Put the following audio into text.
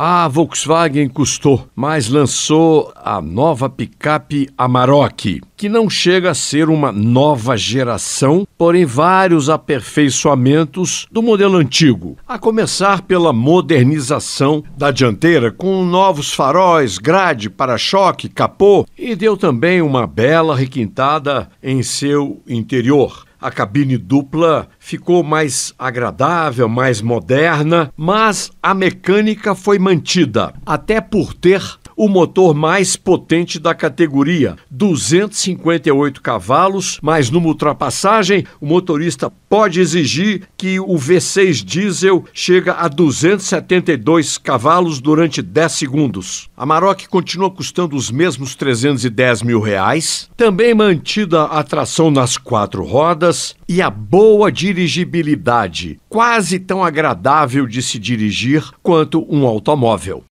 A Volkswagen custou, mas lançou a nova picape Amarok, que não chega a ser uma nova geração, porém vários aperfeiçoamentos do modelo antigo, a começar pela modernização da dianteira com novos faróis, grade, para-choque, capô e deu também uma bela requintada em seu interior a cabine dupla ficou mais agradável, mais moderna, mas a mecânica foi mantida, até por ter o motor mais potente da categoria, 258 cavalos, mas numa ultrapassagem, o motorista pode exigir que o V6 diesel chega a 272 cavalos durante 10 segundos. A Maroc continua custando os mesmos 310 mil reais, também mantida a tração nas quatro rodas e a boa dirigibilidade, quase tão agradável de se dirigir quanto um automóvel.